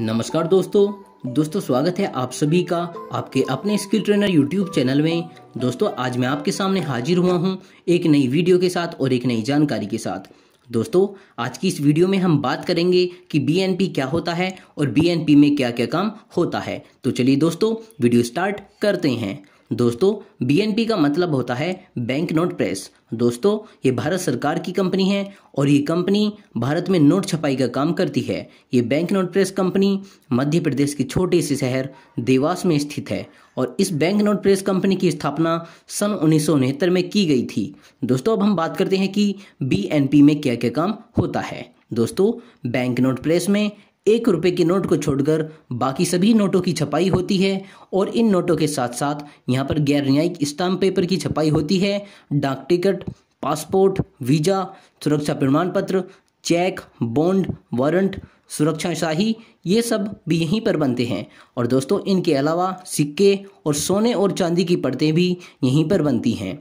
नमस्कार दोस्तों दोस्तों स्वागत है आप सभी का आपके अपने स्किल ट्रेनर यूट्यूब चैनल में दोस्तों आज मैं आपके सामने हाजिर हुआ हूं एक नई वीडियो के साथ और एक नई जानकारी के साथ दोस्तों आज की इस वीडियो में हम बात करेंगे कि बी क्या होता है और बी में क्या क्या काम होता है तो चलिए दोस्तों वीडियो स्टार्ट करते हैं दोस्तों बीएनपी का मतलब होता है बैंक नोट प्रेस दोस्तों ये भारत सरकार की कंपनी है और ये कंपनी भारत में नोट छपाई का काम करती है ये bank note press company Madhya Pradesh के छोटे से शहर देवास में स्थित है और इस बैंक नोट प्रेस कंपनी की स्थापना सन उन्नीस में की गई थी दोस्तों अब हम बात करते हैं कि बी में क्या क्या काम होता है दोस्तों बैंक नोट प्रेस में एक रुपये के नोट को छोड़कर बाकी सभी नोटों की छपाई होती है और इन नोटों के साथ साथ यहाँ पर गैर न्यायिक स्टाम्प पेपर की छपाई होती है डाक टिकट पासपोर्ट वीज़ा सुरक्षा प्रमाण पत्र चेक बॉन्ड वारंट सुरक्षा शाही ये सब भी यहीं पर बनते हैं और दोस्तों इनके अलावा सिक्के और सोने और चांदी की पड़तें भी यहीं पर बनती हैं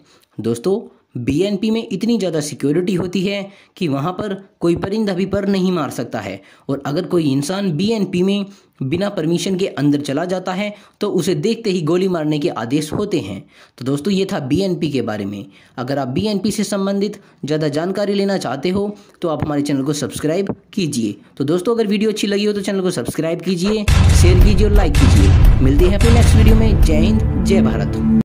दोस्तों बीएनपी में इतनी ज़्यादा सिक्योरिटी होती है कि वहाँ पर कोई परिंदा भी पर नहीं मार सकता है और अगर कोई इंसान बीएनपी में बिना परमिशन के अंदर चला जाता है तो उसे देखते ही गोली मारने के आदेश होते हैं तो दोस्तों ये था बीएनपी के बारे में अगर आप बीएनपी से संबंधित ज़्यादा जानकारी लेना चाहते हो तो आप हमारे चैनल को सब्सक्राइब कीजिए तो दोस्तों अगर वीडियो अच्छी लगी हो तो चैनल को सब्सक्राइब कीजिए शेयर कीजिए और लाइक कीजिए मिलते हैं अपने नेक्स्ट वीडियो में जय हिंद जय भारत